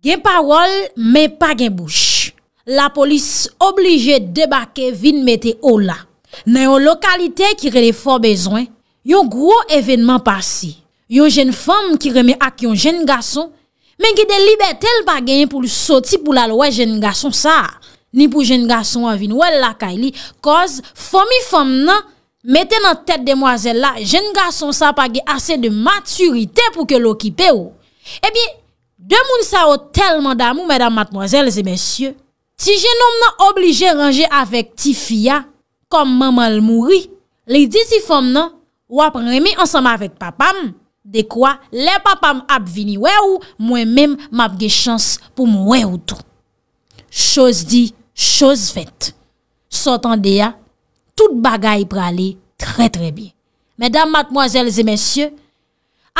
Gen parol, men pa gen bouch. La polis oblige debake vin mette ou la. Nan yon lokalite ki re le for bezwen, yon gro evenman pasi. Yon jen fom ki reme ak yon jen gason, men ki de libetel pa gen yon pou lus soti pou lalwa jen gason sa. Ni pou jen gason avin wè lakay li, koz fomi fom nan, mette nan tèt demwazè la, jen gason sa pa gen ase de maturite pou ke lo kipe ou. Ebyen, Demoun sa ou telman damou, mèdam matmwazèl zè mèsyè, ti jenom nan oblige ranger avèk ti fiya, kom mèman l mouri, li dizi fòm nan, wap remè ansama avèk papam, dekwa lè papam ap vini wè ou, mwen mèm map ge chans pou mwen wè ou tou. Chose di, chose vèt, sotan de ya, tout bagay pralè, trè trè bi. Mèdam matmwazèl zè mèsyè,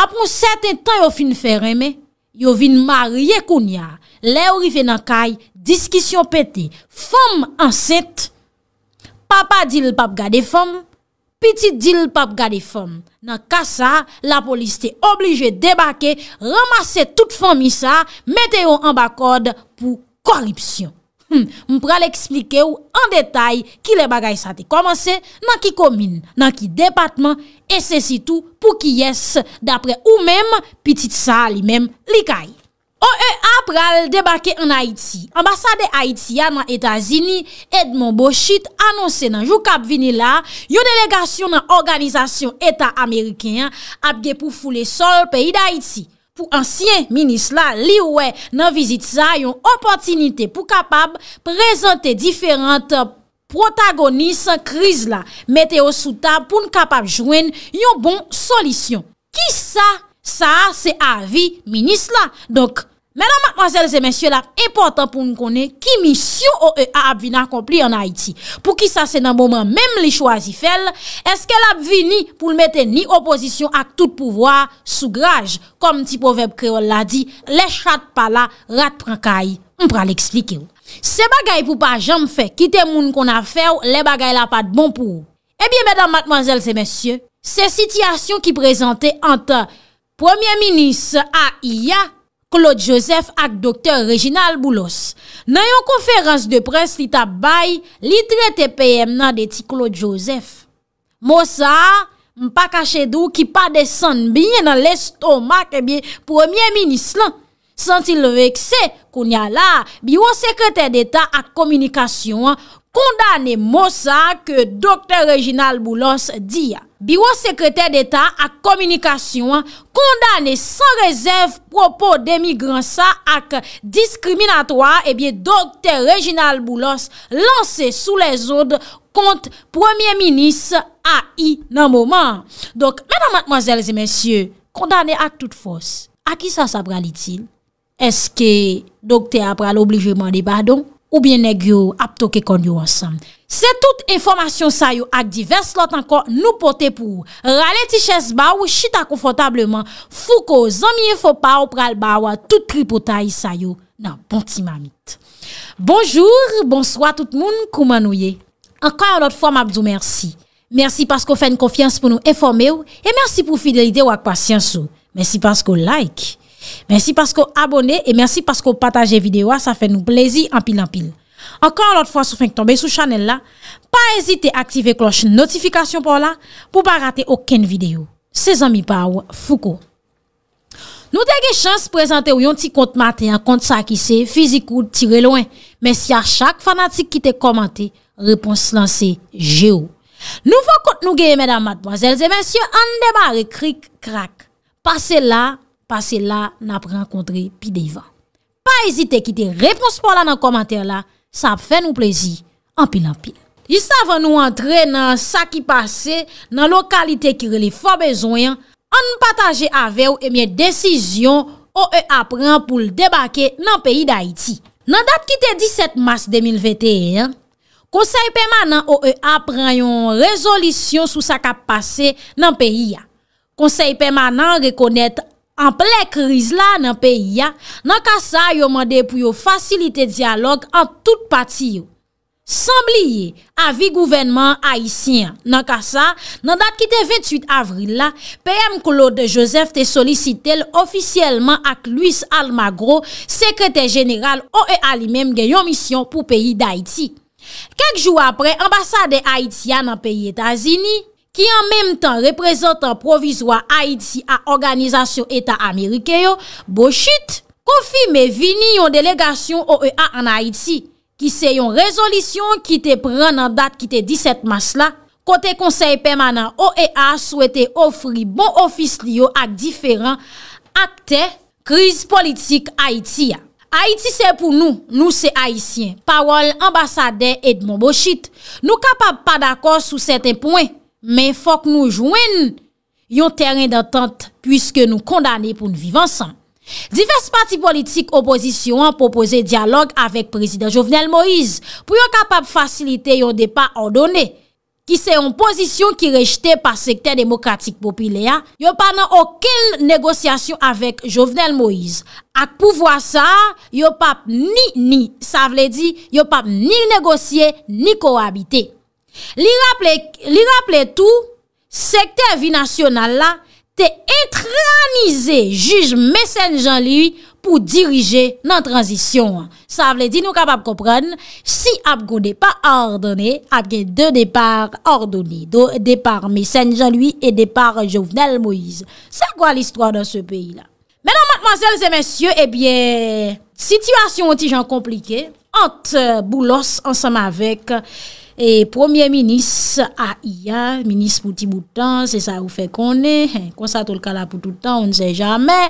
ap mwen sèten tan yo fin fè remè, Yo vin ma rye konya, le ou rife nan kay, diskisyon pete, fom anset, papa dil pap gade fom, piti dil pap gade fom. Nan kasa, la polis te oblige debake, ramase tout fom isa, mete yo an bakod pou koripsyon. Moun hmm, pral eksplike ou an detay ki le bagay sa te komanse nan ki komine, nan ki depatman, e se si tou pou ki yes dapre ou menm pitit sa li menm li kay. O e ap pral debake an Haiti. Ambassade Haiti an an Etazini Edmond Boshit anonsen an jou kap vini la yo delegasyon an organizasyon Eta Ameriken ap ge pou foule sol peyi d'Haiti. pou ansyen minis la liwe nan vizit sa yon opotinite pou kapab prezante diferante protagonis kriz la, mete yo sou tab pou n kapab jwen yon bon solisyon. Ki sa? Sa se avi minis la. Mèdam matmazèl zè mèsyò, lap importan pou nou konen ki misyon ou e ap vin akompli an Haiti. Pou ki sa se nan mouman menm li chouazi fel, eske lap vini pou lmète ni oposisyon ak toute pouvoi sou graj kom ti poveb kreol la di lè chat pa la rat pran kaj. Mpran li eksplike. Se bagay pou pa jam fe, kite moun kon a fe, le bagay la pat bon pou. E bie mèdam matmazèl zè mèsyò, se sityasyon ki prezante anta premier minis a iya, Claude Joseph ak doktor Reginald Boulos, nan yon konferans de pres li tabay, li tre te peyem nan deti Claude Joseph. Mosa, mpa kache dou ki pa desen biye nan lestomak e eh biye premier minis lan, senti le vekse koun ya la biyo sekretèr d'Etat ak komunikasyon an, Kondane mo sa ke Dr. Reginald Boulos di ya. Biro sekreter d'Etat ak komunikasyon kondane san rezerv propos de migransa ak diskriminatoa e eh bie Dr. Reginald Boulos lanse sou le zode kont premier minis a i nan mouman. Donk menan matmazelze mensyo, kondane ak tout fos. A ki sa sa pralitil? Eske Dr. a pral oblige man deba donk? Ou bien negyo ap toke konyo ansam. Se tout informasyon sayo ak divers lot anko nou pote pou ou. Rale tiches ba ou chita konfotableman. Fou ko zamiye fopaw pral ba ou a tout kripotay sayo nan bonti mamit. Bonjour, bonsoi tout moun koumanouye. Anko anot fwa mabzou mersi. Mersi pasko fè n konfians pou nou informe ou. E mersi pou fidelide ou ak pasyans ou. Mersi pasko like. Mersi paskou abone e mersi paskou pataje videwa, sa fe nou plezi anpil anpil. Ankan anot fwa sou feng tombe sou chanel la, pa ezite aktive kloche notifikasyon pou la pou pa rate oken videyo. Se zan mi pa wou foukou. Nou te ge chans prezante ou yon ti kont maten, kont sa ki se, fizik ou tire loin. Mersi a chak fanatik ki te komante, repons lanse je ou. Nou fok kont nou geye menam madboazelze, mersi an debare krik krak. Pase la... pa se la nan pran kontre pi devan. Pa ezite ki te repons polan nan komantèr la, sa ap fè nou plezi, anpil anpil. Jist avan nou antre nan sa ki pase, nan lokalite ki rele fò bezoyan, an pataje avew e mye desizyon o e apran pou l debake nan peyi da iti. Nan dat ki te 17 mars 2021, konsey pèman nan o e apran yon rezolisyon sou sa ka pase nan peyi ya. Konsey pèman nan rekonèt An ple kriz la nan peyi ya, nan kasa yo mande pou yo fasilite diyalog an tout pati yo. Sambliye avi gouvenman Haitien. Nan kasa, nan dat ki te 28 avril la, PM Claude Joseph te solisite l ofisyeleman ak Louis Almagro, sekrete general o oh, e alimem gen yon misyon pou peyi d'Haiti. Kek jou apre, ambasade Haitien nan peyi Etazini... Ki an menm tan reprezentan provizwa Haiti a Organizasyon Eta Amerikeyo, Boshit konfime vini yon delegasyon OEA an Haiti ki se yon rezolisyon ki te pren nan dat ki te 17 mas la. Kote konsey permanent OEA souwete ofri bon ofis liyo ak diferan akte kriz politik Haiti ya. Haiti se pou nou, nou se Haitien. Pawol ambasade Edmond Boshit nou kapap pa d'akor sou seten poen. Men fòk nou jwen yon terren d'entente pwiske nou kondane pou nou vivansan. Diverse pati politik oposisyon pou pose dialog avèk prezident Jovenel Moïse pou yon kapap fasilite yon depa ordone ki se yon posisyon ki rejte pa sekte demokratik popilya yon panan okil negosyasyon avèk Jovenel Moïse ak pou vwa sa yon pap ni ni sa vle di yon pap ni negosye ni kou habite. Li raple tou, sekte vi nasyonal la, te entranize juj mesen jan li pou dirije nan transisyon. Sa vle di nou kapap kopren, si ap gode pa ordone, ap gen de depar ordone. De depar mesen jan li, e depar jovenel Moise. Sa kwa l'istwa dan se peyi la? Menan matmansel se mensye, ebyen, eh sitwasyon ti jan komplike, ant boulos ansam avek. E premier minis a iya... Minis mouti boutan... Se sa ou fe konen... Kwa sa tolka la pou toutan... On ne se jamen...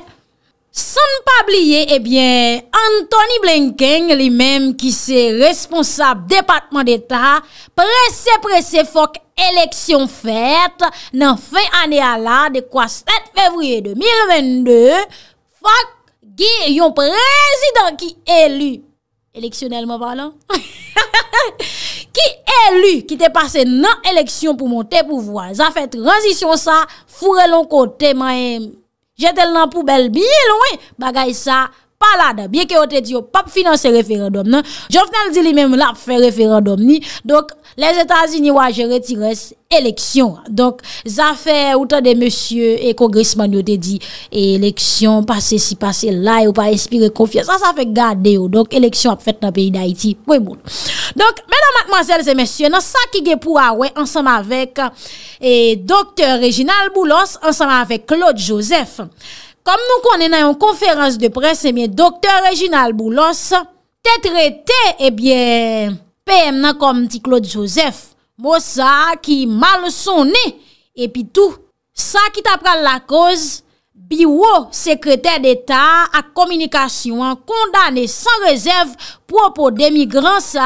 San pa bliye... Ebyen... Eh Anthony Blenken... Li menm ki se responsab... Depatman d'Etat... Presse presse fok... Eleksyon fet... Nan fe ane ala... De kwa 7 fevriye 2022... Fok... Giyon prezident ki elu... Eleksyonelman valan... Ha ha ha... Ki elu ki te pase nan eleksyon pou monte pou vwa, zafet ranzisyon sa, fure lon kote mayem. Jete l nan pou bel biye lon, bagay sa. Palada, bieke yo te di yo pa pou finanse referandum nan, Jovnal di li menm la pou fè referandum ni, Donk, les Etats-Unis waj retiresse eleksyon. Donk, zafè ou tan de monsye e kongresman yo te di, Eleksyon, pase si, pase la, ou pa espire konfye, Sa sa fè gade yo, donk, eleksyon ap fèt nan peyi d'Haïti, wè moun. Donk, mèdan matmazèl zè monsye nan, Saki Gepoua wè, ansam avèk, eh, Dokter Reginald Boulos, ansam avèk Claude Joseph, Kom nou konnen nan yon konferans de pres, semen eh Dr. Reginald Boulos, te trete, ebyen, eh peyem nan kom ti Claude Joseph, mou sa ki mal son ne, epi tou, sa ki ta pral la koz, biwo sekretèr d'Etat ak komunikasyon, kondane san rezèv, pwopo de migransa,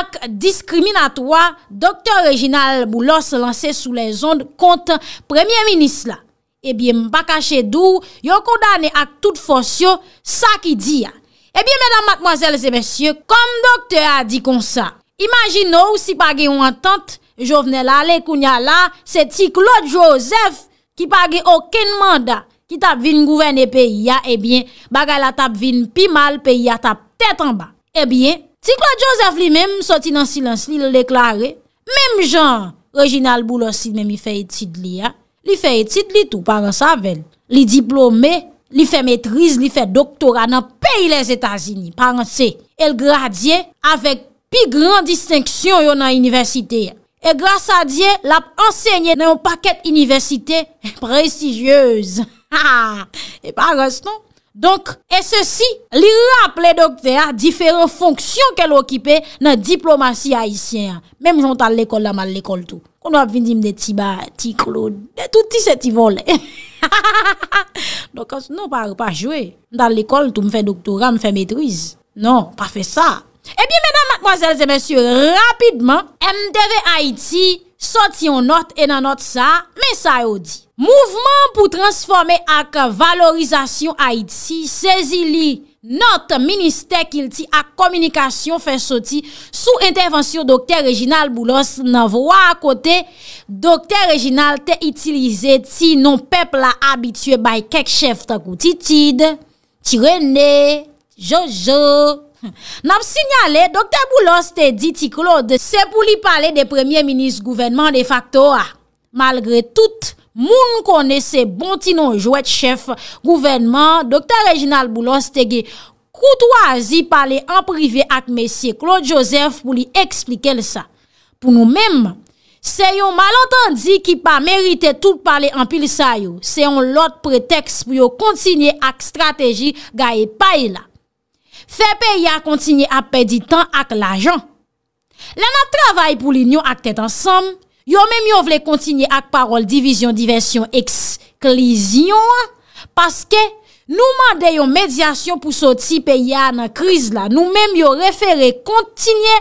ak diskriminatoa, Dr. Reginald Boulos lanse sou le zonde kont premier-minist la. Ebyen, eh mpa kache dou, yon kondane ak tout fonsyo, sa ki di ya. Ebyen, eh menan matmoazel se mensyo, kom doktor a di kon sa. Imaginou, si page yon antant, jo vne la, le kounya la, se ti Claude Joseph, ki page oken manda, ki tap vin gouverne pe ya, ebyen, eh bagay la tap vin pi mal, pe ya tap tet anba. Ebyen, ti Claude Joseph li menm, soti nan silans li le deklare, menm jan, Reginald Boulos si menm i fe etid li ya, Li fe etit li tou, paren savel. Li diplome, li fe metriz, li fe doktora nan peyi les Etasini, paren se. El gradye, avek pi gran distinksyon yon nan universite. E glas a diye, lap enseyne nan yon paket universite prestijyez. Ha ha, e pa raston. Donk, e se si, li rap le dokte a, diferon fonksyon ke l'okipe nan diplomasi Haitien a. Mem jontan l'ekol la man l'ekol tou. Kon wap vin di m de ti ba, ti klou, de touti se ti vol. Donk, anse nou pa joué. Nan l'ekol tou m fe doktora, m fe metrize. Non, pa fe sa. E eh bi menan, mademoiselles et messieurs, rapidman, MDV Haiti... Soti yon not enanot sa, men sa yodi. Mouvment pou transforme ak valorizasyon Haiti, sezi li not minister kilti ak komunikasyon fè soti sou intervensyon doktè Reginald Boulos nan vwa akote, doktè Reginald te itilize ti non pepla abitue bay kek chef ta koutitid, ti rene, jojo. Nap sinyale, Dr. Boulos te diti Claude se pou li pale de Premier Ministre Gouvernement de Facto a. Malgre tout, moun konese bon ti non jouet chef gouvernement, Dr. Reginald Boulos te ge koutouazi pale en prive ak Messie Claude Joseph pou li eksplike lisa. Pou nou menm, se yon malentendi ki pa merite tout pale en pil sayo, se yon lot pretext pou yon kontinye ak strateji ga e paye la. Fè pe ya kontinye apè di tan ak l'ajan. La nan travay pou li nyon ak tèt ansam, yo mèm yo vle kontinye ak parol divizyon, divensyon, eksklizyon, paske nou mande yon medyasyon pou sot si pe ya nan kriz la, nou mèm yo referè kontinye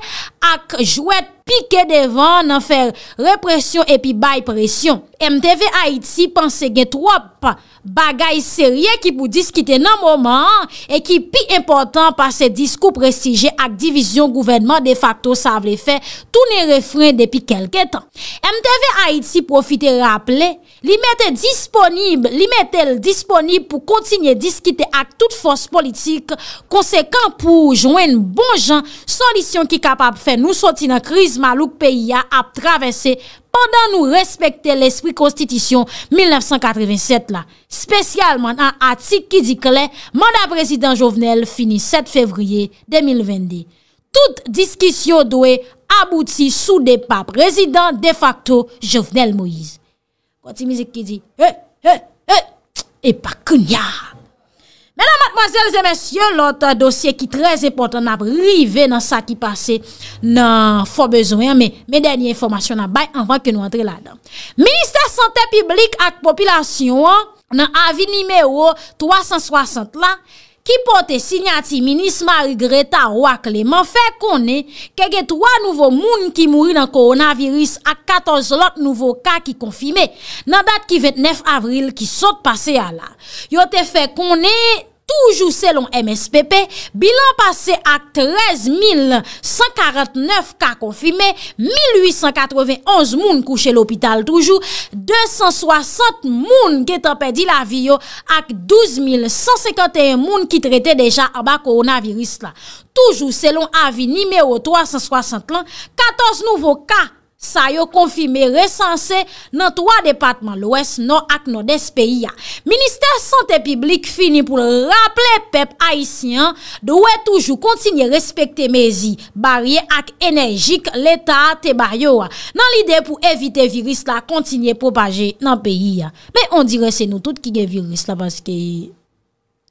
ak jwèt, pike devan nan fè represyon epi bay presyon. MTV Haiti panse gen trop bagay serye ki pou diskite nan moman, e ki pi impotant pa se diskou prestije ak divizyon gouvenman de facto savle fè toune refren depi kelke tan. MTV Haiti profite raple, li mette disponib, li mette l disponib pou kontinye diskite ak tout fos politik konsekant pou jwen bon jan solisyon ki kapap fè nou soti nan kriz Malouk Peya ap travesse Pendan nou respekte l'esprit Konstitution 1987 la Spesyalman an atik ki di klen Manda prezident Jovenel Fini 7 fevriye 2022 Tout diskisyon doye Abouti sou de pa Prezident de facto Jovenel Moise Konti mizik ki di He he he E pa kounya Menan, mademoiselles et messieurs, l'autre dossier qui est très important n'a privé dans ça qui passe, n'en faut besoin, mais mes dernières informations n'en baille avant que nous rentrions là-dedans. Ministère santé publique et population, n'en a avi numéro 360 là, Ki po te sinyati, Minis Marigreta Ouakleman fe konen kege 3 nouvo moun ki mouri nan koronavirus ak 14 lot nouvo ka ki konfime nan dat ki 29 avril ki sot pase ala. Yo te fe konen Toujou selon MSPP, bilan pase ak 13149 ka konfime, 1891 moun kouche l'opital toujou, 260 moun ki tapè di la vi yo ak 12151 moun ki trete deja aba koronavirus la. Toujou selon avi nimeyo 361, 14 nouvo ka konfime. Sa yo konfime resanse nan 3 departman lwes nan ak nan des peyi ya. Ministèr Santèpiblik fini pou raple pep haisyen, dowe toujou kontinye respekte mezi, barye ak enerjik leta te baryo ya. Nan lide pou evite virus la kontinye propaje nan peyi ya. Me on dire se nou tout ki gen virus la,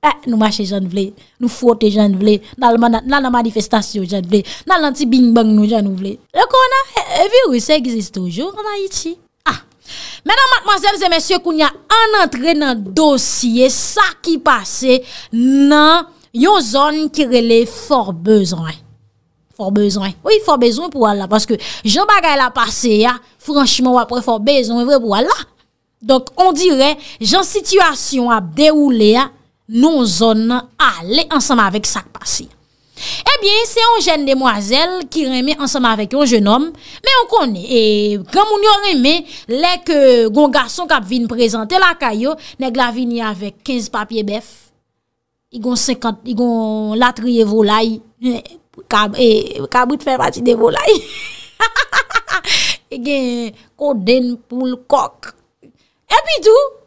Eh, nou mache jan vle, nou fote jan vle, nan nan manifestasyon jan vle, nan nan ti bing bang nou jan vle. E konan, e virus e egzistoujou nan Haiti. Ah, menan matmazèl zè mèsyè koun ya an antre nan dosye, sa ki pase nan yon zon kirele for bezon. For bezon, oui, for bezon pou wala, paske jen bagay la pase ya, franchman wapre for bezon, vre pou wala. Donk, on dire, jen situasyon a deoule ya. Nou zon a le ansama vek sakpasi Ebyen eh se yon jen demwazel Ki reme ansama vek yon jen om Me yon kone E kamoun yon reme Lek yon gason kap vin prezante la kayo Nek la vin yavek 15 papye bef Yon latriye volay eh, Kabout e, fe vati de volay E gen koden pou lkok E pi tou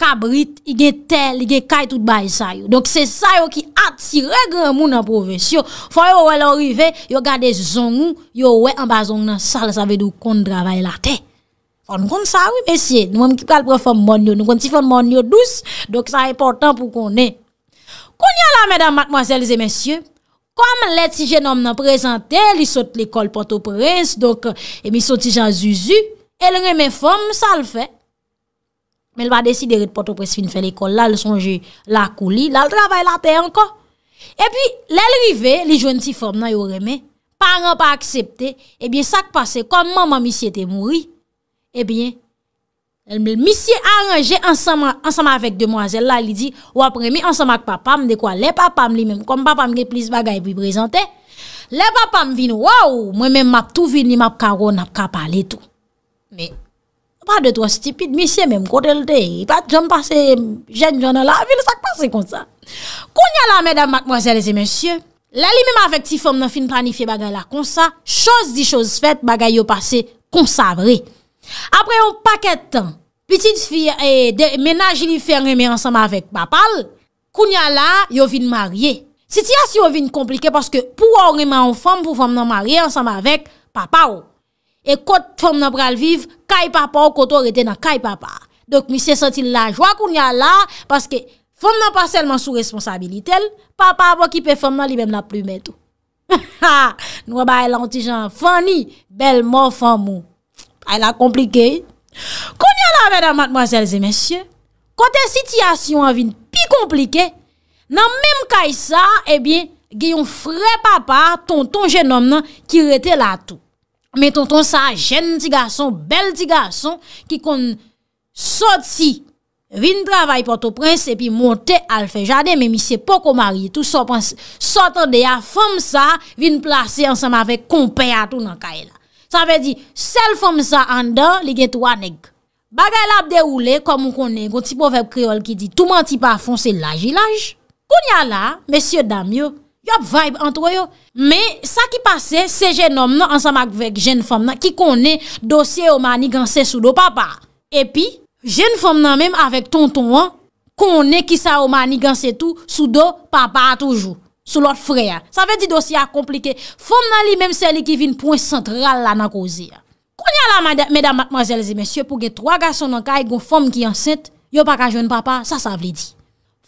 Kabrit, i gen tel, i gen kay tout bay sa yo. Donk se sa yo ki ati regre moun an provensyon. Foy yo wè lorive, yo gade zon ou, yo wè an bazon nan sal, sa vedou kon dravay la te. Fon kon sa wè mesye, nou wèm ki pal pou fom moun yo. Nou kon ti fom moun yo dous, donk sa e portan pou kon ne. Koun ya la, mèdam, mack, mwazel, zè mesye. Kouan mwen let si jenom nan prezante, li sot l'ekol poto prens, donk e eh, mi sot si jan zuzu, e lè mwen fom sal fè. mais elle va décider de Port-au-Prince fin faire l'école là, le songe la coulis, là le travail la terre encore. Et puis l'arrivée, les jeunes si forme là yo remè, parents pas accepté, et eh bien ça qui passé comme maman monsieur était mort, et eh bien elle le monsieur arrangé ensemble ensemble avec demoiselle là, il dit ou après ensemble avec papa, me quoi les papa lui même comme papa me plus bagaille pour présenter. Les papa me vin waouh, moi même m'a tout venir m'a caron n'a pas parler tout. Mais 3, 2, 3 stipid misye menm kote l dey Pat jom pase jen jona la Vile sak pase kon sa Koun ya la medam, makmwazel e zemensye Lali menm avek ti fom nan fin pranifi baga la kon sa Chos di chos fet baga yo pase kon sa vre Apre yon paket tan Pitit fi menaj li fer reme ansam avek papal Koun ya la yo vin marye Siti as yo vin komplike Paske pou ou reme an fom pou fom nan marye ansam avek papal oh. E kote fom nan pral viv, kay papa ou koto rete nan kay papa. Dok mi se sentin la jwa koun ya la, paske fom nan paselman sou responsabilitel, papa bo ki pe fom nan li bem nan plume tou. Ha ha, nou a baye lantijan fani, bel mo fan mou. Ay la komplike. Koun ya la veda mademoiselles et messieurs, kote sityasyon avin pi komplike, nan menm kay sa, ebyen, eh gen yon fre papa, ton ton jenom nan ki rete la tou. Meton ton sa jen ti gason, bel ti gason, ki kon sot si, vin travay poto prense, epi monte alfe jade, men mi se po komari, tout sop ansi. Sot an de ya, fom sa, vin plase ansama vek kompey atou nan kaje la. Sa ve di, sel fom sa andan, li gen tou aneg. Bagay la ap de oule, kom mou konen, kon ti po vek kreol ki di, touman ti pa fon se laji laji. Kon ya la, mesye Damyo, Yop, vibe antro yo. Me, sa ki pase, se jenom nan ansamak vek jen fom nan, ki konen dosye o mani gansen sou do papa. E pi, jen fom nan menm avek tonton an, konen ki sa o mani gansen tou sou do papa a toujou. Sou lot freya. Sa ve di dosye a komplike. Fom nan li menm se li ki vin pouen sentral la nan kouze ya. Konya la, medan matmazelzi mensyo, pou ge 3 gason nan kaye goun fom ki ansent, yo pa ka jen papa, sa sa vli di.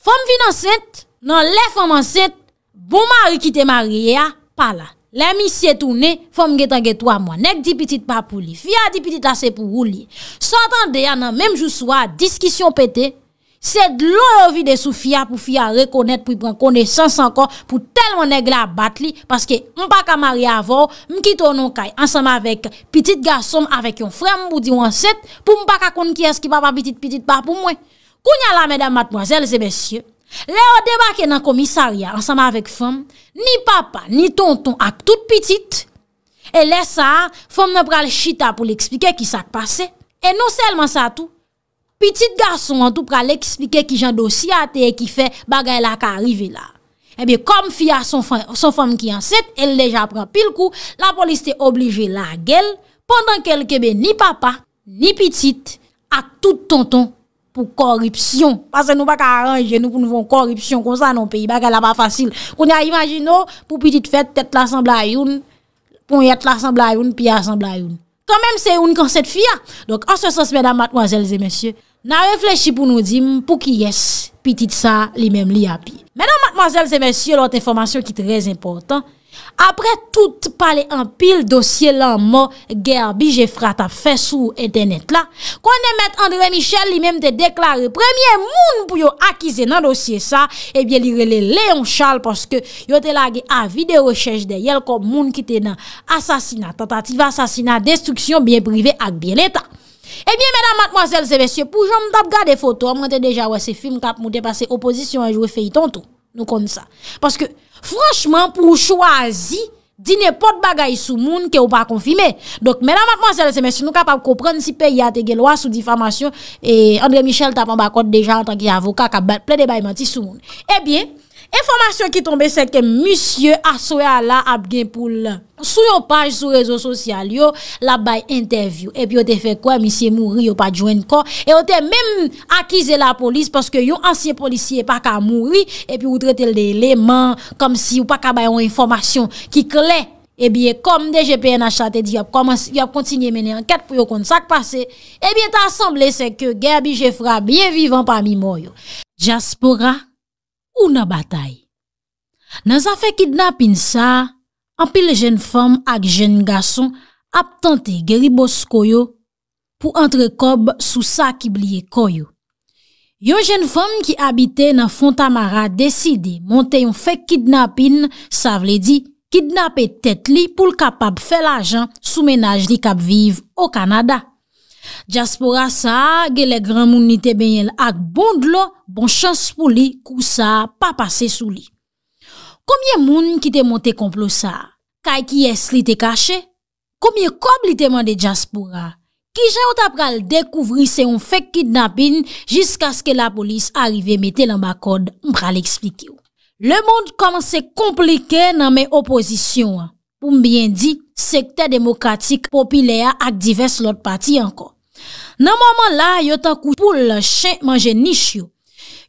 Fom vin ansent, nan non, le fom ansent, Bon mari kite mari ye a, pa la. Lè mi siye toune, fòm ge tangetou a mwen. Nèk di pitit pa pou li. Fia di pitit ase pou rou li. S'entendè anan, mèm jousou a, diskisyon pète, se d'lou rovi de sou fia pou fia rekonèt, pou y pren koneysans ankon, pou tel mwen neg la bat li, paske mpa ka mari avò, mki tonon kay ansama vek pitit garsom, avek yon frem, mpou di yon set, pou mpa ka kon kyes ki pa pa pitit pitit pa pou mwen. Kounya la, mèdam matmoazèl, zè bèsyè. Le ou debake nan komisaria ansama vek fèm, ni papa, ni tonton ak tout pitit, e le sa fèm nan pral chita pou l'explike ki sa k'pase. E nou selman sa tout, pitit gason an tou pral l'explike ki jan dosi ate e ki fè bagay la ka arrive la. Ebe kom fia son fèm ki anset, el deja pran pil kou, la polis te oblige la gel, pondan kel kebe ni papa, ni pitit, ak tout tonton. pour corruption. Parce que nous pas arranger nous pour nous corruption comme ça dans le pays. Bagay n'est pas facile. On a imaginé, pour petite fête, tête l'assemblée pour y être l'assemblée puis l'assemblée une. Quand même, c'est une quand cette fille. Hein. Donc, en ce sens, mesdames, mademoiselles et messieurs, n'a réfléchi pour nous dire pour qui est petite ça, lui-même, li à pied. Mesdames, mademoiselles et messieurs, l'autre information qui est très importante, apre tout pale an pil dosye lan mo ger bi je fra ta fesou etenet la kon de met Andre Michel li menm te deklare premye moun pou yo akize nan dosye sa e bie li rele Leon Charles paske yo te la ge avi de rechèche de yel kon moun ki te nan asasina, tentative asasina, destruksyon biye brive ak biye léta e bie menam matmoazel se besye pou jom tap gade foto, mwen te deja wè se film kap moun te pase oposisyon anjwe feyit anto nou kon sa, paske Franchement, pour choisir, dit n'importe bagaille sous monde que ou pas confirmé. Donc mesdames mademoiselles et messieurs, nous capables comprendre si pays a des lois sous diffamation et André Michel t'a en bas déjà en tant qu'avocat qui a plein de sur sous monde. Eh bien, Enformasyon ki tombe se ke Misyè aswe ala ap gen pou lè. Sou yo page sou rezo sosyal yo, la baye interview. E pi yo te fe kwa, misye mouri yo pa djwen ko. E yo te men akize la polis paske yo ansye polisye pa ka mouri. E pi yo trete lè lèman kom si yo pa ka baye yon enformasyon ki kle. E biye kom DGPN achate di yo ap kontinye menen anket pou yo kont sak pase. E biye ta asemble se ke Gerbi Jefra biye vivan pa mi mou yo. Djaspora Ou nan batay? Nan zafè kidnapin sa, anpil jen fòm ak jen gason ap tante geribos koyo pou antre kob sou sa ki blye koyo. Yon jen fòm ki abite nan Fontamara deside monte yon fè kidnapin, sa vle di kidnapet tèt li pou l kapab fè la jan sou menaj li kap viv o Kanada. Jaspora sa, ge le gran moun nite benyel ak bond lo, bon chans pou li kou sa pa pase sou li. Koumye moun ki te monte komplo sa? Kay ki yes li te kache? Koumye kob li te mande jaspora? Ki jayot ap kal dekouvri se yon fek kidnapin jisk aske la polis arive metel an bakod mpral eksplikyo. Le moun koman se komplike nan me oposisyon pou mbyen dik. sekte demokratik, popilya ak divers lot pati ankon. Nan moman la, yo tan kou pou l chen manje nish yo.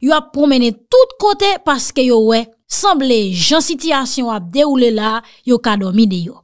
Yo ap promene tout kote paske yo we, sanble jan sityasyon ap de oule la, yo kadomi de yo.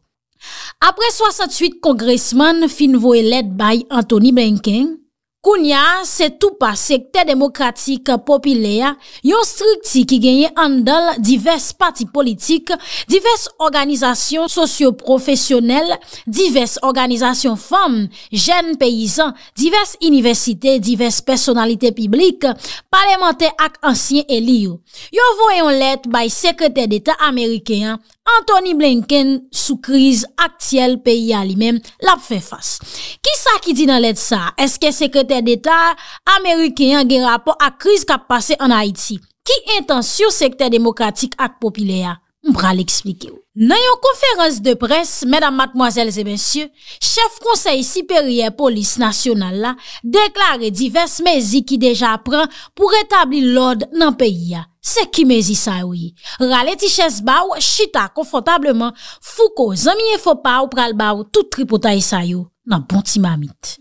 Apre 68 kongresman fin vo e led bay Anthony Blanking, Kounia, se tou pa sekte demokratik popilya, yon strikti ki genye andal divers pati politik, divers organizasyon sosyo-profesyonel, divers organizasyon fam, jen peyizan, divers inivesite, divers personalite piblik, parlemente ak ansyen eliyou. Yon voyon let bay sekte deta Amerikeyan. Anthony Blinken, sou kriz aktiyel peyi a li men, lap fe fase. Ki sa ki di nan let sa? Eske sekretèr d'Etat Ameriken gen rapor ak kriz kap pase an Haiti? Ki entan sou sekretèr demokratik ak popilya? Mbra li eksplike ou. Nan yon konferans de pres, mèdam matmoazèl zè bensyè, chef konsey siperyen polis nasyonal la, deklare divers mezi ki deja pran pou retabli l'od nan peyi a. Se ki mezi sa e yoy, rale ti ches baw, chita konfotableman, fuko, zamiye fopaw pral baw, tout tripotay sa yoy, nan bonti mamit.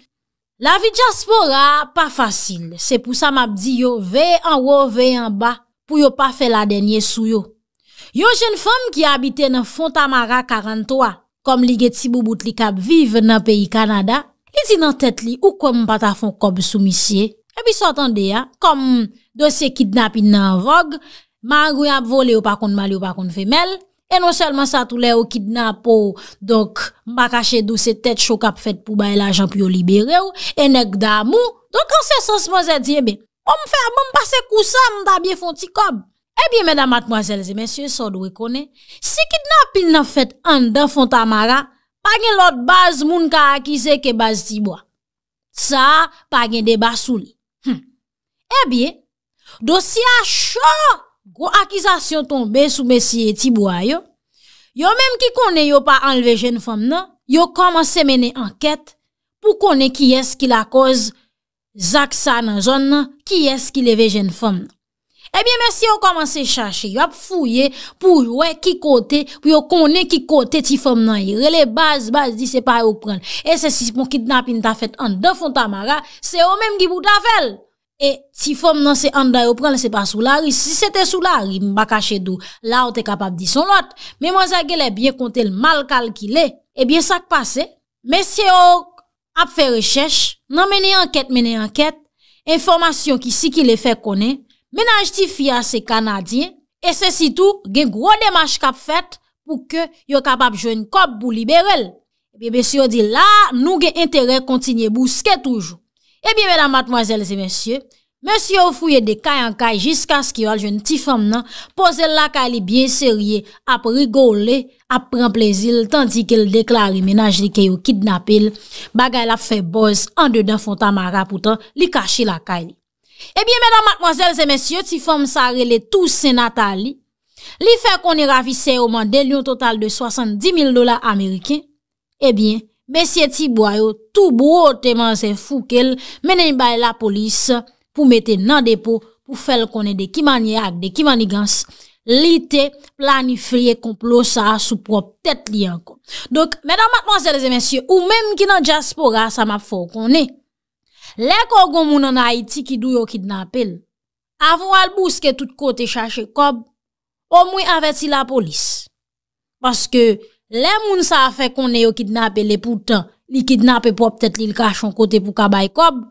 La vi jaspora pa fasil, se pou sa map di yo vey an wo, vey an ba, pou yo pa fe la denye sou yo. Yo jen fom ki abite nan fontamara 43, kom li geti bou bout li kap vive nan peyi Kanada, li ti nan tet li ou kom patafon kob sou misye, e bi sotande ya, kom... do se kidnap in nan vogue, man grouy ap vole ou pa konde male ou pa konde femel, e non selman sa tou le ou kidnap ou, donk, mba kache dou se tet chokap fet pou baye la jampi ou libere ou, enek da mou, donk an se sensman zè diye be, o mfe a mou mpase kousan mda bie fonti kob. E bie, mena matmoazelze, mensye, so dwe kone, se kidnap in nan fet an dan fonta mara, pa gen lot baz moun ka akize ke baz tibwa. Sa, pa gen deba soul. Hmm. E bie, Dosye a chou, gro akizasyon tombe sou mesye tibou a yo. Yo menm ki kone yo pa anleve jen fom nan, yo komanse mene anket pou kone ki eski la koz Zaksa nan zon nan, ki eski leve jen fom nan. Ebyen menm si yo komanse chache, yo ap fouye pou yo kone ki kote ti fom nan, yo rele baz baz di se pa yo pren. E se si moun ki napin ta fet an defon ta maga, se yo menm ki bouta fel. E ti fom nan se anday ou pran lese pa sou lari, si se te sou lari, mba kache dou, la ou te kapap di son lot. Men mwaz agel e bie kontel mal kalkile, e bie sak pase, men se yo ap fe rechech, nan mene anket mene anket, informasyon ki si ki le fe konen, men anj ti fya se kanadyen, e se si tou gen gro demaj kap fet pou ke yo kapap jwen kop pou liberel. E bie men se yo di la, nou gen entere kontinye bou ske toujou. Ebyen mèdam matmozèl zè mèsyè, mèsyè ou fouye de kay an kay jiska skyo al joun ti fèm nan, pose l lakay li byen serye ap rigole, ap pran plezil, tandi ke l deklare menaj li ke yo kidnapil, bagay la fè boz, an de den fontan marapoutan, li kache lakay li. Ebyen mèdam matmozèl zè mèsyè, ti fèm sa rele tou senata li, li fè koni ravise yo man del yon total de 70.000 dola Ameriken, ebyen, Besye ti boyo, tou bou o teman se foukel, menen bae la polis pou mette nan depo pou fel konen de kimani ak, de kimani gans, lite, planifriye, komplosa, souprop, tet li anko. Dok, menan matman zelze mensyo, ou menm ki nan diaspora sa map fou konen, lek o gomou nan Haiti ki dou yo kidnapel, avou al bouske tout kote chache kob, o mwen aveti la polis. Paske, Les moun sa fait qu'on est au kidnappé les pourtant, li kidnappé pour peut-être li cachon côté pour kabay kob.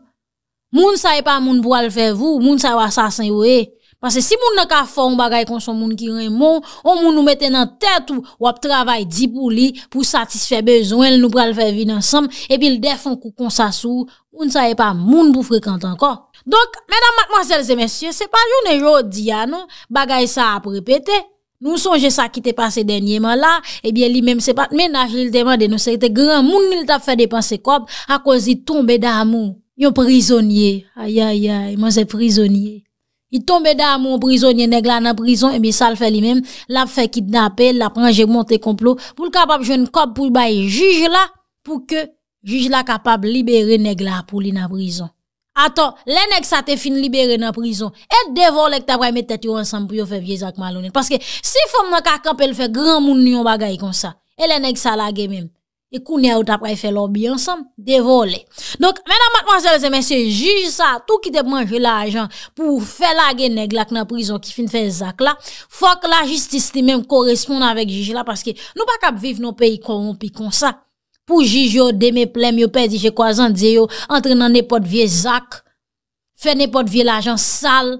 Moun sa est pas moun pour le faire vous, moun sa assassin ou eh. parce que si moun n'a qu'à faire un bagay qu'on son moun qui remon, on nous nous dans la tête ou on travail dit pour lui, pour satisfaire besoin, nous pral faire vivre ensemble et puis le défoncou qu'on kon sa sou, moun est pas moun pour fréquenter encore. Donc mesdames mademoiselles et messieurs, c'est pas journée aujourd'hui, a non, bagay sa a répéter. Nou sonje sa ki te pase denye man la, ebyen li menm se pat menaj li te mande, nou se te gran moun li ta fè depan se kob a kozi tombe da amon yon prizonye. Ayayay, man se prizonye. I tombe da amon prizonye neg la nan prizon, ebyen sa l fè li menm la fè kidnapè, la pranje monte komplot pou l kapab jwen kob pou baye juj la pou ke juj la kapab libere neg la pou li nan prizon. Aton, lè nèk sa te fin libere nan prison, et devolèk ta pray met tèt yon ansam pou yo fe viezak malounen. Paske, si fòm nan ka kapel fe gran moun nyon bagay kon sa, et lè nèk sa lage mèm. E kounè ou ta pray fe lòbi ansam, devolèk. Donk, mè nan matman se lese, mè sè, jiji sa, tout ki te manjè la ajan pou fe lage nèk lak nan prison ki fin fe zak la, fòk la jististi mèm koresponde avèk jiji la, paske nou pa kap viv nou peyi korompi kon sa. pou jij yo de me plem yo pe di je kwa zan di yo, entre nan ne pot vie Zak, fe ne pot vie la jan sal,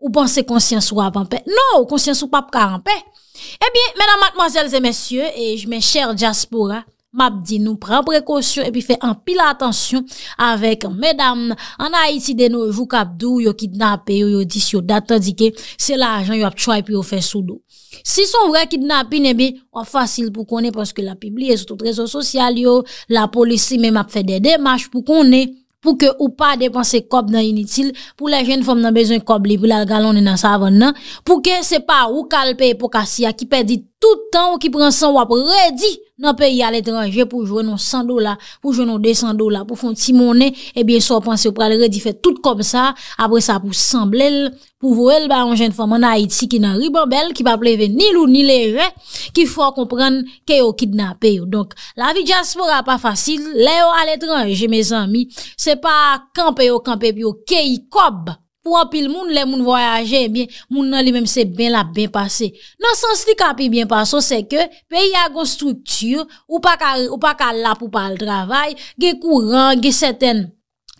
ou pan se konsyen sou avanpe. Nou, konsyen sou pap karanpe. Ebyen, eh menan matmazelze mesye, e jme chèr Jaspora. map di nou pran prekosyon epi fe an pil atansyon avek medam an Haiti den nou jou kap dou yo kidnap e yo dis yo datan di ke se la ajan yo ap choy epi yo fe sou do. Si son vre kidnap in ebi, wap fasil pou konen paske la pibli e sotou trezor sosyal yo, la polisi men map fe de demach pou konen pou ke ou pa depanse kop nan initil pou la jen fom nan bezon kop li pou la galon nan savan nan, pou ke se pa ou kalpe epok asya ki pedi toutan ou ki pren san wap redi nan peyi al etranje pou jwennon 100 dola, pou jwennon 200 dola, pou fon ti mounen, e eh bie so panse ou pral redi fet tout kom sa, apre sa pou sanblel, pou vwel ba anjen foman na iti ki nan ribanbel, ki pa pleve ni louni le re, ki fwa kompran keyo kidnapeyo. Donk, la vi jaspora pa fasil, leyo al etranje, me zanmi, se pa kampeyo kampeyo, keyikob. Moun apil moun le moun voyaje, eh moun nan li menm se ben la ben pase. Nan sens li kapi ben paso se ke, pe y agon struktur, ou pa kalap ou pa al travay, ge kouran, ge seten,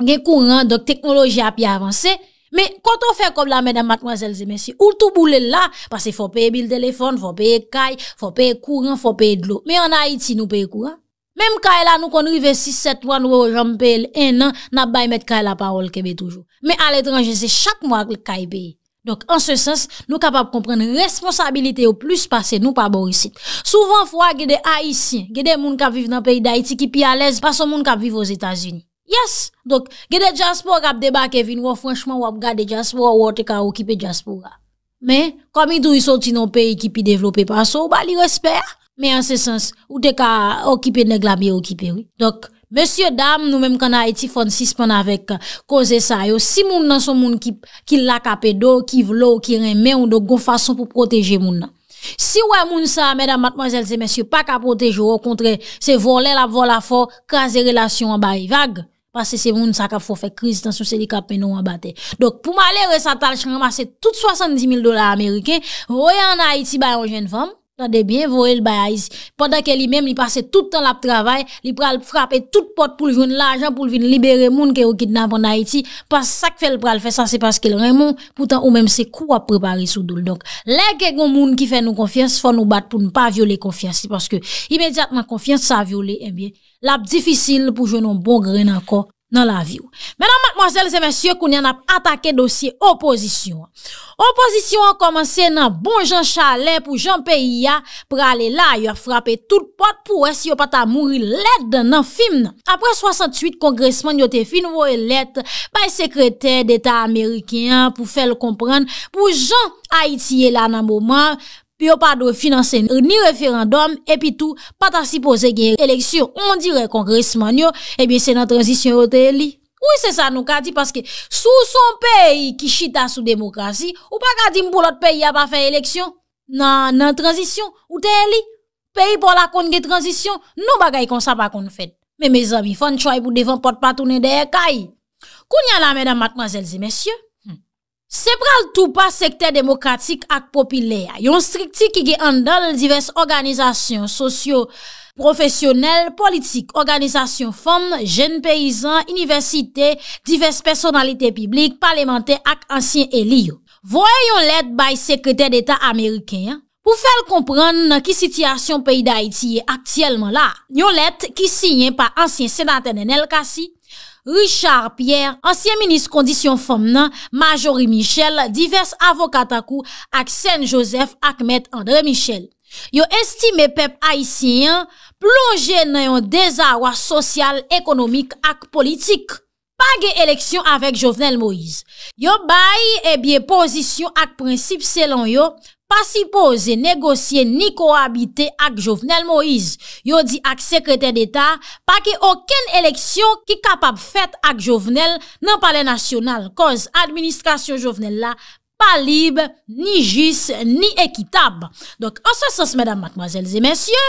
ge kouran, dok teknoloji api avanse. Me konton fe kob la mèdèm matmwazèl zemensi, ou tout boule la, pase fò peye bil telefon, fò peye kay, fò peye kouran, fò peye dlo. Me anayit si nou peye kouran. Mem Kaila nou kon rive 6-7 wan wè wè wè jom pe el en nan, nan bay met Kaila parol kebe toujou. Men al etranje, zè chak mwak lè Kaili beye. Donk, an se sens, nou kapap kompren responsabilite yo plus pase nou pa borisit. Souvan fwa gede Haitien, gede moun kap vive nan peyi Daiti ki pi alèz, pason moun kap vive wè wè wè wè. Yes, donk, gede Diaspora ap deba ke vin, wè franchman wè ap gade Diaspora, wè te ka wè wè ki pe Diaspora. Men, komi dwi soti nan peyi ki pi devlopè pason, wè li respèr. Me an se sens, ou de ka okipe ne glabye okipe ou. Dok, monsye dam nou menm kan a iti fon sispon avek koze sa yo. Si moun nan son moun ki la kape do, ki vlo, ki reme ou do, gon fason pou proteje moun nan. Si wè moun sa, mèdam, matman, zelze, monsye, pa ka proteje ou, kontre, se volè la vola fo, kaze relasyon wè bayi vage. Pase se moun sa ka fo fè kriz dans sou selikap men nou wè bate. Dok, pou ma lè re satal, chan mase tout 70.000 dola Amerike, wè an a iti bayi ou jen fòm, Tendez bien, voyez le bail. Pendant que lui-même, il passait tout le temps à travail, il pral frapper toute porte pour joindre l'argent, pour venir libérer moun qui est kidnappé en Haïti. Parce que ça fait le pral fait ça, c'est parce qu'il vraiment Pourtant, ou même c'est quoi à préparer sous doule. Donc, les gens moun qui fait nous confiance, faut nous battre pour ne pas violer confiance. Parce que, immédiatement, confiance, ça a violé, eh bien, la difficile pour jouer un bon grain encore nan la view. Menan, mademoiselles et messieurs, koun yon ap atake dosye oposisyon. Oposisyon an komanse nan bon Jean Chalais pou Jean Péia, pou ale la, yon a frape tout pot, pou wè si yon pat a mouri led nan film nan. Apre 68, kongresman yote film wè let, bay sekretè d'Etat Amerikien, pou fèl kompran, pou Jean Haïtiye la nan mouman, pou fèl kompran, pi yo pa do finanse ni referandom, epi tou pata si pose genye eleksyon, on dire kongresman yo, ebi se nan transisyon ou te li. Ou se sa nou kadi, paske sou son peyi ki chita sou demokrasi, ou pa kadi mbou lot peyi a pa fey eleksyon, nan transisyon ou te li. Peyi pou la konge transisyon, nou bagay kon sa pa kon fed. Me me zami, fan choy pou devan pot patounen de e kai. Koun yon la mena matman zelze mensyon, Se pral tou pa sekte demokratik ak popilya, yon strikti ki ge andal divers organizasyon sosyo-profesyonel, politik, organizasyon fon, jen peyizan, universite, divers personalite piblik, parlemente ak ansyen eliyo. Voye yon let bay sekrete d'Etat Ameriken. Pou fel kompran ki sityasyon peyi da iti ye aktiyelman la, yon let ki sinyen pa ansyen senaten en el kasi, Richard Pierre, ansyen minis kondisyon fom nan, Majori Michel, divers avokat akou ak Sen Joseph ak Met Andre Michel. Yo estime pep haisyen plonje nan yon dezawa sosyal, ekonomik ak politik. Page eleksyon avek Jovenel Moïse. Yo baye ebyen eh posisyon ak prinsip selan yo, pa si pose negosye ni ko habite ak jovenel Moïse. Yo di ak sekretè d'Etat, pa ki oken eleksyon ki kapab fèt ak jovenel nan pale nasyonal, koz administrasyon jovenel la pa libe, ni jis, ni ekitab. Donk, ansasans, mèdam, matmazèlzè, mèsyè,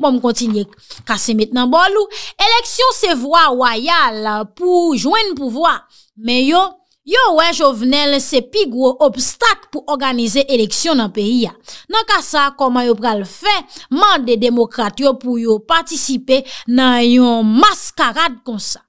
bon m kontinye kase mètnen bolou, eleksyon se vwa wayal pou jwen pou vwa, men yo... Yo wè jovenel se pig wò obstak pou organize eleksyon nan peyi ya. Nan ka sa koman yo pral fè mande demokrat yo pou yo patisipe nan yon maskarad kon sa.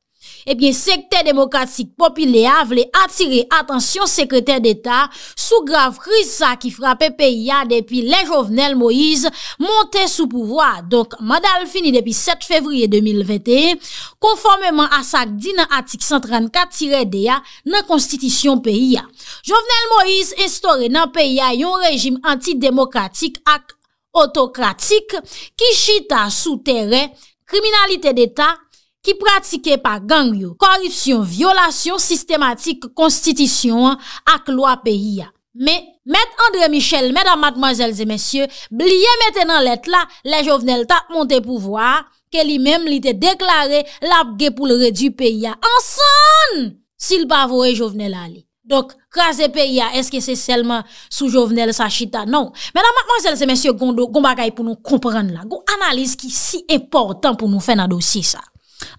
Ebyen, eh sekte demokratik popilya vle atire atansyon sekretèr d'Etat sou grav kriz sa ki frapè PIA depi le Jovenel Moïse montè sou pouvoi. Donk, madal fini depi 7 fevriye 2020, konformèman a sak di nan atik 134 tire de ya nan konstitisyon PIA. Jovenel Moïse estore nan PIA yon rejim anti-demokratik ak otokratik ki chita sou terè kriminalite d'Etat ki pratike pa gangyo, korupsyon, vyolasyon, sistematik, konstitisyon ak lwa peyi ya. Me, met André Michel, medan mademoiselles et messieurs, bliye mettenan let la, le jovenel ta monte pou vwa, ke li mem li te deklare labge pou le redu peyi ya, ansan! Sil pa vwoye jovenel ali. Dok, kras de peyi ya, eske se selman sou jovenel sa chita? Non. Medan mademoiselles et messieurs, gondou, gombakay pou nou kompran la, goun analize ki si important pou nou fè nan dosi sa.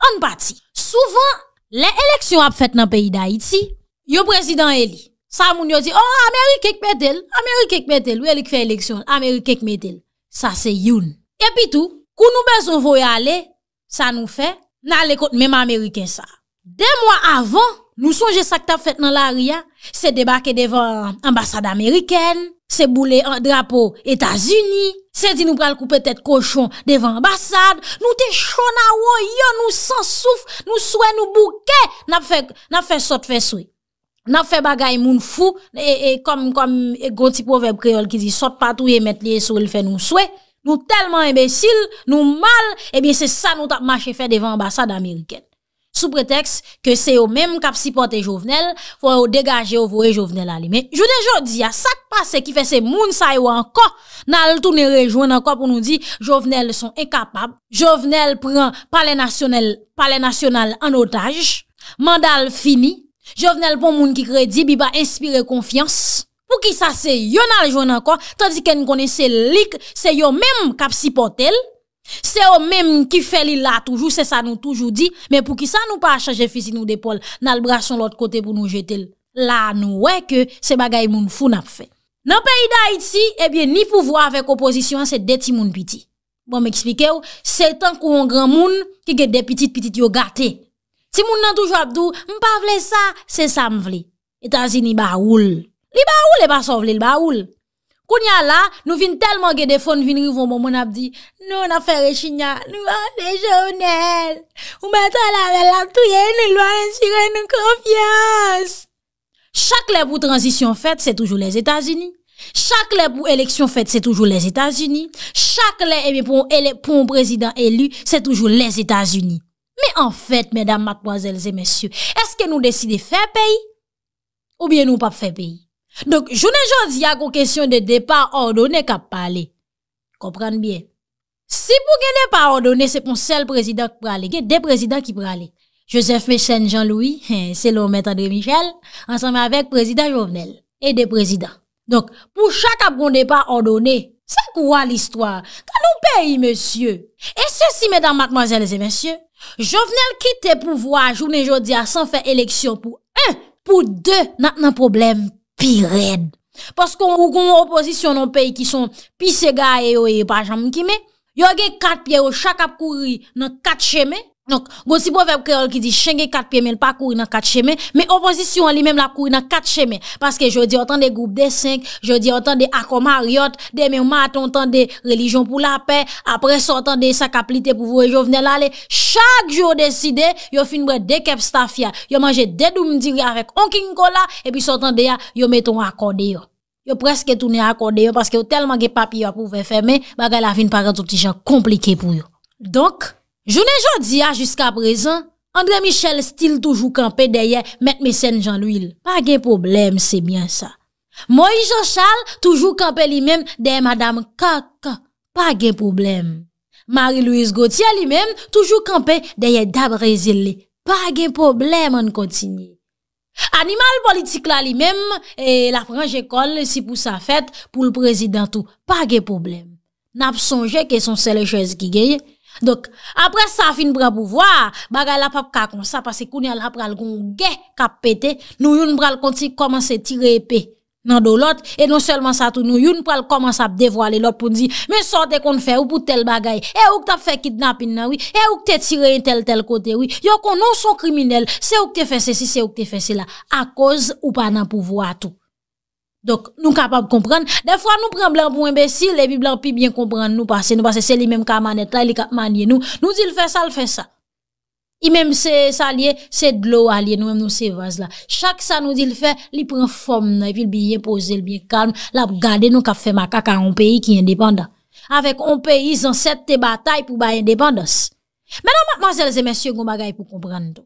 An pati, souvan le eleksyon ap fèt nan peyi da iti, yo prezidant eli, sa moun yo di, oh Amerikek metel, Amerikek metel, ou elik fè eleksyon, Amerikek metel, sa se youn. E pi tou, kou nou bezon voye ale, sa nou fè, nan le kote mèm Amerike sa. Dey mwa avan, nou sonje sakta fèt nan l'aria, se debake devan ambasade Ameriken, se boule drapo Etasuni, C'est que nous le couper tête cochon devant l'ambassade. nous te chaud nous nous sans souffle, nous souhaitons nous bouquet, n'a fait n'a fait sortir fait souhait. N'a fait bagaille moun fou et comme comme gon proverbe créole qui dit sort et mettre les sous le fait nous souhait. Nous tellement imbéciles, nous mal, et eh bien c'est ça nous t'a marché faire devant l'ambassade américaine sous prétexte que c'est eux même qui supporté Jovenel, faut dégager voyer Jovenel à Mais je dit à ça passé qui fait ces moun ça ou encore n'a tourner rejoindre encore pour nous dire Jovenel sont incapables. Jovenel prend palais national, palais national en otage. Mandal fini. Jovenel pour moun qui crédit il va inspirer confiance. Pour qui ça c'est yon al encore tandis ne connaissait l'ic c'est eux même qui supporté Se o menm ki fe li la toujou, se sa nou toujou di, men pou ki sa nou pa a chaje fizi nou depol, nan l brasyon l ot kote pou nou jetel, la nou we ke se bagay moun foun ap fe. Nan peida iti, ebyen ni pouvo avèk oposisyon se de ti moun piti. Bon m eksplike ou, se tankou an gran moun, ki get de piti piti yo gate. Ti moun nan toujou ap dou, m pa vle sa, se sa m vle. E tanzi ni ba oul. Li ba oul e ba so vle l ba oul. Koun ya la, nou vin telman gede fon vin rivon bon mon ap di, nou an afer rechina, nou an de jounel, ou mè tan la vel ap touye, nou lwa renjire, nou konfiyans. Chak lè pou transisyon fèt, se toujou les Etats-Unis. Chak lè pou eleksyon fèt, se toujou les Etats-Unis. Chak lè eh pou moun prezident elu, se toujou les Etats-Unis. Mè an fèt, mèdam, mâkboazèlzè, mèsyou, eske nou deside fè peyi ou bè nou pa fè peyi? Donk, Jounen Jodia kon kesyon de depa ordone kap pale. Kompran bien. Si pou gen depa ordone, se pon sel prezident ki prale. Gen deprezident ki prale. Joseph Mechene Jean-Louis, selon met André Michel, ansanme avek prezident Jouvenel. E deprezident. Donk, pou chak ap kon depa ordone, se kouwa l'histoire. Kan nou peyi, monsye? E se si, mèdame, mkmanjèlese, monsye, Jouvenel kite pou vwa Jounen Jodia san fe eleksyon pou un, pou de nan probleme. Pi red. Pas kon ou kon opozisyon nan peyi ki son pi segaye yo e pajam ki me, yo ge kat piye yo chakap kuri nan kat cheme, Donc, si proverbe qui dit, chengue quatre pieds, mais pas courir dans quatre chemins. Mais opposition, lui-même, la courir dans quatre chemins. Parce que je dis, autant des groupes des cinq, je dis, autant des accords des mémat, autant des religions pour la paix, après sortant des sacaplités pour vous et venais aller. Chaque jour décidé, yo fin bre des kep yo mange des doumdiri avec un kinkola, et puis sortant de ya, yo metton accordé yo presque tourné accordé parce que tellement de papier à faire fermer, bagay la fin par tout petit gens compliqué pour yo. Donc, Jounen jodi a, jiska prezen, Andre Michel stil toujou kampe deye met mesen jan l'ouil. Pa gen problem, sebyen sa. Moïse Jochal toujou kampe li men deye Madame Kaka. Pa gen problem. Marie-Louise Gauthier li men toujou kampe deye Dabre Zili. Pa gen problem, an kontini. Animal politik la li men, e la franj ekol si pou sa fet pou l prezidentou. Pa gen problem. Nap sonje ke son selle chez ki geye, Dok, apre sa fin bral pou vwa, bagay la pap kakon sa pase koun yal hapral goun ge kap pete, nou yon bral konti komanse tire epi nan do lot, e non selman sa tou nou yon bral komanse ap devwa le lot pou di, me sote kon fè ou pou tel bagay, e ouk te ap fè kidnapin nan wii, e ouk te tire tel tel kote wii, yo kon non son kriminel, se ouk te fè se si, se ouk te fè se la, a koz ou pa nan pou vwa tou. Donk nou kapap kompren. Defwa nou pren blan pou embesil, epi blan pi bien kompren nou pase. Nou pase se li menm ka manet la, li kap manye nou. Nou di l fe sa, l fe sa. I menm se salye, se dlo alye nou menm nou se vaz la. Chak sa nou di l fe, li pren fom nou, epi l biye pose, l biye kalm, la pou gade nou kap fe maka ka an peyi ki indepanda. Awek an peyi zan sete batay pou baye indepandas. Menan, masele zemensye, gou magay pou kompren do.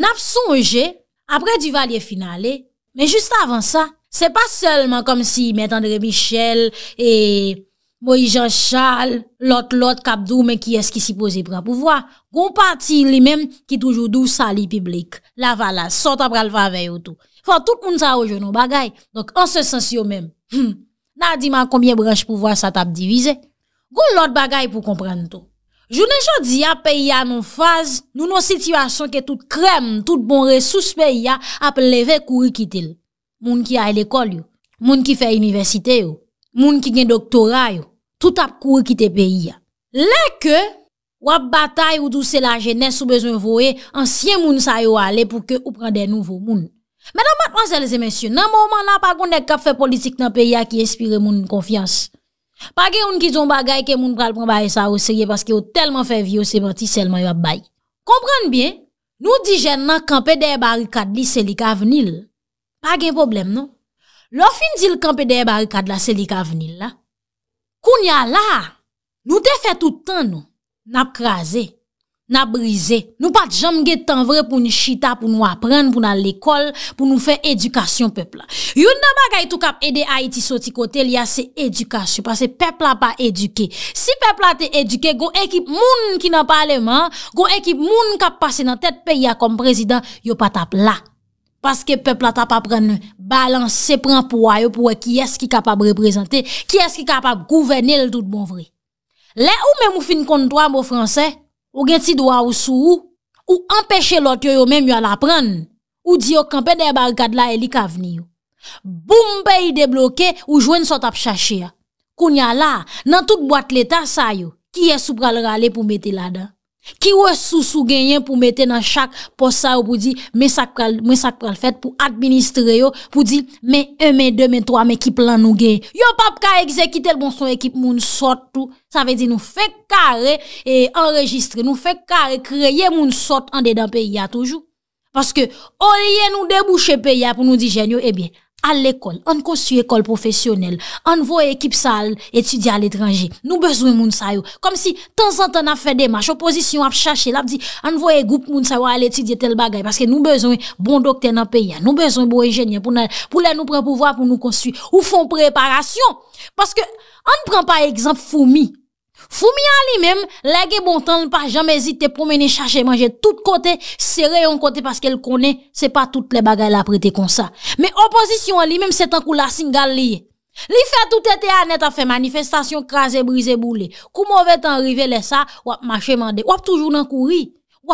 Nap sonje, apre di valye finali, men juste avan sa, Se pa selman kom si met Andre Michel E Moijan Charles Lot lot kapdou men ki eski si pose pra pou vwa Gon pati li men ki toujou dou sa li piblik La va la, sota pral vwa veyo tou Fa tout moun sa ou joun nou bagay Donk an se sens yo men hmm, Nan di man koumye branj pou vwa sa tap divize Gon lot bagay pou komprenn tou Jounen joun di ap pe ya nou faz Nou nou situasyon ke tout krem Tout bon resous pe ya ap leve kou rikitil Moun ki ay l'ekol yo, moun ki fè yu universite yo, moun ki gen doktoray yo, tout ap kou kite peyi ya. Lè ke, wap batay ou douse la jenè sou bezon vowe, ansyen moun sa yo ale pou ke ou prende nouvo moun. Mè nan matman zèl zèmèsyon, nan mouman nan pa goun de kap fè politik nan peyi ya ki espire moun konfians. Pa gen yon ki zon bagay ke moun pral pran baye sa ou sèye paske yo telman fè vyo se banti selman yo ap baye. Kompran bien, nou dijen nan kampè de barikad li selika venil. Pa gen problem nou? Lò fin dil kamp ede e barikad la selika venil la, koun ya la, nou te fe toutan nou, nap kraze, nap brize, nou pat jam ge tan vre pou nou chita, pou nou apren, pou nou al ekol, pou nou fe edukasyon pepla. Yon nan bagay tou kap ede Haiti soti kote, liya se edukasyon, pa se pepla pa eduke. Si pepla te eduke, go ekip moun ki nan pale man, go ekip moun kap pase nan tet peya kom prezident, yo pat ap lak. Paske peplata pa pren balanse pren pou ayo pou wè ki es ki kapab reprezentè, ki es ki kapab gouvenè lè tout bon vre. Lè ou mè mou fin kontwa mou franse, ou gen ti do a ou sou ou, ou empèche lot yo yo mè mou alapren, ou di yo kampè de barikad la elik avni yo. Bou moun peyi deblokè ou jwen sot ap chache ya. Koun ya la, nan tout boat l'eta sa yo, ki es sou pral rale pou mette la dan. Ki wè sou sou genyen pou mette nan chak pos sa ou pou di men sak pral fèt pou administre yo pou di men 1, men 2, men 3 men ki plan nou genyen. Yo pap ka ekzekite l bon son ekip moun sot tou. Sa ve di nou fe kare enregistre, nou fe kare kreye moun sot an dedan pe ya toujou. Paske orye nou debouche pe ya pou nou di genyo ebyen. Eh à l'école, on construit école professionnelle, on voit équipe sale étudier à l'étranger. Nous besoin moun sa Comme si temps en temps on a fait des marches opposition a chercher, l'a dit on voit groupe moun sa yo aller étudier tel bagay parce que nous besoin bon docteur dans pays, nous besoin bon ingénieur pour pour nous prendre pouvoir pour nous construire ou font préparation parce que on ne prend pas exemple fourmi Fou mi an li men, la ge bon tan n pa jame zite promeni chache manje tout kote, sere yon kote paske l konen, se pa tout ple bagay la prete kon sa. Me opozisyon an li men, se tan kou la singal liye. Li fe tout ete anet a fe manifestasyon kaze brize boule. Kou mouve tan rivele sa, wap mache mande, wap toujoun an kou ri.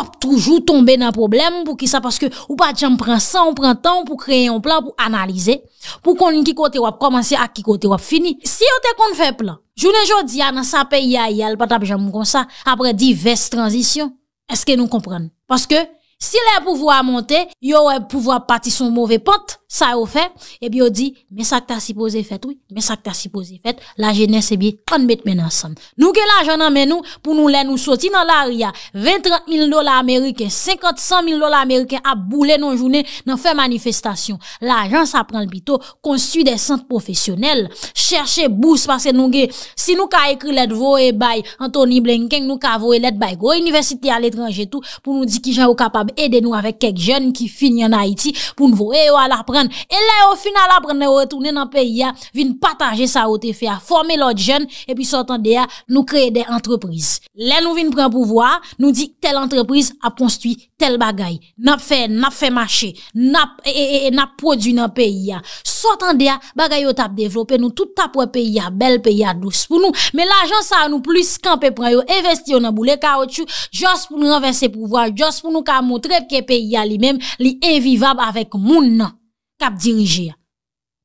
ou toujours tomber dans problème pour qui ça parce que ou pas en prend ça on prend temps pour créer un plan pour analyser pour qu'on qui côté ou commencer à qui côté ou fini si on te qu'on fait plan journée à dans sa pays a il pas jamais comme ça après diverses transitions est-ce que nous comprenons parce que si les pouvoirs monter yo pouvoir partir son mauvais pente. Sa ou fe, ebi ou di Mesak ta sipoze fet, oui, mesak ta sipoze fet La jenese bi, kon bet menasan Nou ke la jenan menou, pou nou le nou Soti nan l'aria, 20-30 mil dola Amerike, 50-100 mil dola Amerike, a boule nan jounen, nan fe Manifestasyon, la jen sa pran lbito Konstu de sent profesyonel Cherche bous, pase nou ge Si nou ka ekri let vowe bay Anthony Blenking, nou ka vowe let bay Go universite al etranje tou, pou nou di ki Jen ou kapab ede nou avek kek jen ki Fini an Haiti, pou nou vowe yo al apre E le yo final aprene yo etoune nan peyi ya, vin pataje sa ote fe a formelot jen, e pi sotan de ya nou kreye de entreprise. Le nou vin pren pouvoa, nou di tel entreprise ap konstui tel bagay. Nap fe, nap fe mache, nap produ nan peyi ya. Sotan de ya, bagay yo tap devlope nou, tout tap wè peyi ya, bel peyi ya dous pou nou. Me la jan sa anou plus kanpe preyo, investi yo nan boule, ka otu, jos pou nou renverse pouvoa, jos pou nou ka motre peyi ya li men, li evivab avèk moun nan. Cap dirigé.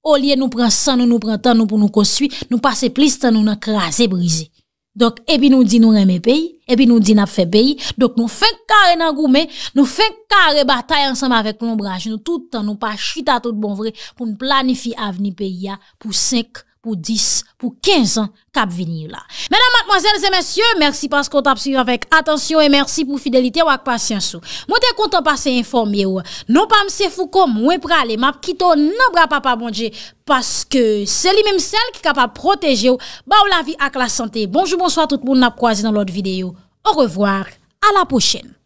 Au lieu nous prend sang, nous nous prend temps nous pour nous construire, nous passer plus temps nous craser briser. Donc et puis nous dit nous aimer pays, et puis nous dit n'a fait pays. Donc nous fait carré dans gourmet, nous fait carré bataille ensemble avec l'ombrage. Nous tout le temps nous pas tout bon vrai pour nous planifier avenir pays pour 5 pou 10, pou 15 an kap veni yo la. Mèdame, mademoiselles et messieurs, merci parce qu'on t'a plu avec attention et merci pour fidélité ou ak pas siensou. Mwen te konta pas se informe yo. Non pa mse fou kom, mwen prale, map kito nan bra pa pa bonje parce que se li mèm sel ki kap ap protege yo ba ou la vi ak la santé. Bonjou, bonsoit tout moun na proazi nan lot videyo. Au revoir, a la pochène.